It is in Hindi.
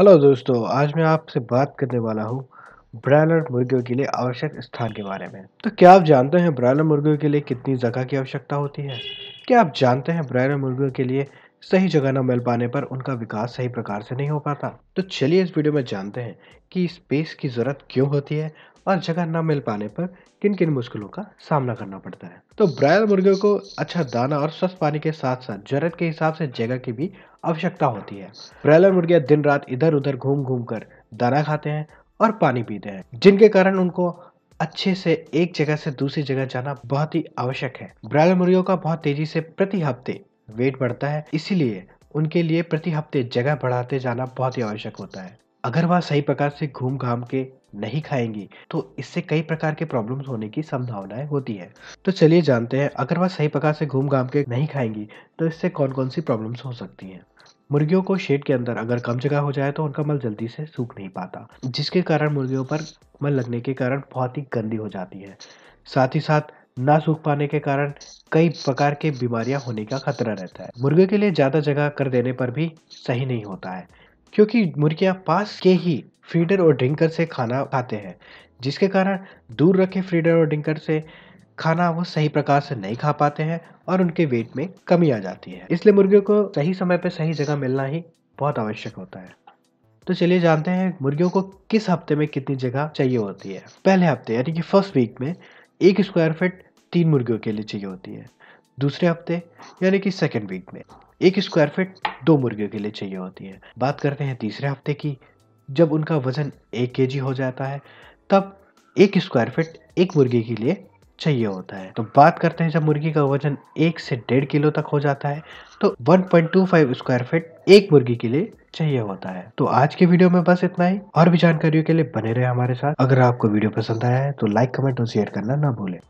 हेलो दोस्तों आज मैं आपसे बात करने वाला हूँ ब्रायलर मुर्गियों के लिए आवश्यक स्थान के बारे में तो क्या आप जानते हैं ब्रायलर मुर्गियों के लिए कितनी जगह की आवश्यकता होती है क्या आप जानते हैं ब्रायलर मुर्गियों के लिए सही जगह न मिल पाने पर उनका विकास सही प्रकार से नहीं हो पाता तो चलिए इस वीडियो में जानते हैं कि स्पेस की ज़रूरत क्यों होती है और जगह न मिल पाने पर किन किन मुश्किलों का सामना करना पड़ता है तो ब्रायलर मुर्गियों को अच्छा दाना और स्वस्थ पानी के साथ साथ जरूरत के हिसाब से जगह की भी आवश्यकता होती है ब्रायलर मुर्गियाँ दिन रात इधर उधर घूम घूम कर दाना खाते हैं और पानी पीते हैं जिनके कारण उनको अच्छे से एक जगह से दूसरी जगह जाना बहुत ही आवश्यक है ब्रायलर मुर्गियों का बहुत तेजी से प्रति हफ्ते वेट बढ़ता है इसीलिए उनके लिए प्रति हफ्ते जगह बढ़ाते जाना बहुत ही आवश्यक होता है अगर वह सही प्रकार से घूम घाम के नहीं खाएंगी तो इससे कई प्रकार के प्रॉब्लम्स होने की संभावनाएं होती है तो चलिए जानते हैं अगर वह सही प्रकार से घूम घाम के नहीं खाएंगी तो इससे कौन कौन सी प्रॉब्लम्स हो सकती हैं मुर्गियों को शेड के अंदर अगर कम जगह हो जाए तो उनका मल जल्दी से सूख नहीं पाता जिसके कारण मुर्गियों पर मल लगने के कारण बहुत ही गंदी हो जाती है साथ ही साथ ना सूख पाने के कारण कई प्रकार के बीमारियां होने का खतरा रहता है मुर्गे के लिए ज़्यादा जगह कर देने पर भी सही नहीं होता है क्योंकि मुर्गियाँ पास के ही फीडर और ड्रिंकर से खाना खाते हैं जिसके कारण दूर रखे फीडर और ड्रिंकर से खाना वो सही प्रकार से नहीं खा पाते हैं और उनके वेट में कमी आ जाती है इसलिए मुर्गियों को सही समय पर सही जगह मिलना ही बहुत आवश्यक होता है तो चलिए जानते हैं मुर्गियों को किस हफ्ते में कितनी जगह चाहिए होती है पहले हफ्ते यानी कि फर्स्ट वीक में एक स्क्वायर फिट तीन मुर्गियों के लिए चाहिए होती है दूसरे हफ्ते यानी कि सेकेंड वीक में एक स्क्वायर फिट दो मुर्गियों के लिए चाहिए होती है बात करते हैं तीसरे हफ्ते की जब उनका वजन एक के हो जाता है तब एक स्क्वायर फिट एक मुर्गी के लिए चाहिए होता है तो बात करते हैं जब मुर्गी का वजन एक से डेढ़ किलो तक हो जाता है तो 1.25 स्क्वायर फीट एक मुर्गी के लिए चाहिए होता है तो आज के वीडियो में बस इतना ही और भी जानकारियों के लिए बने रहे हमारे साथ अगर आपको वीडियो पसंद आया है तो लाइक कमेंट और शेयर करना ना भूलें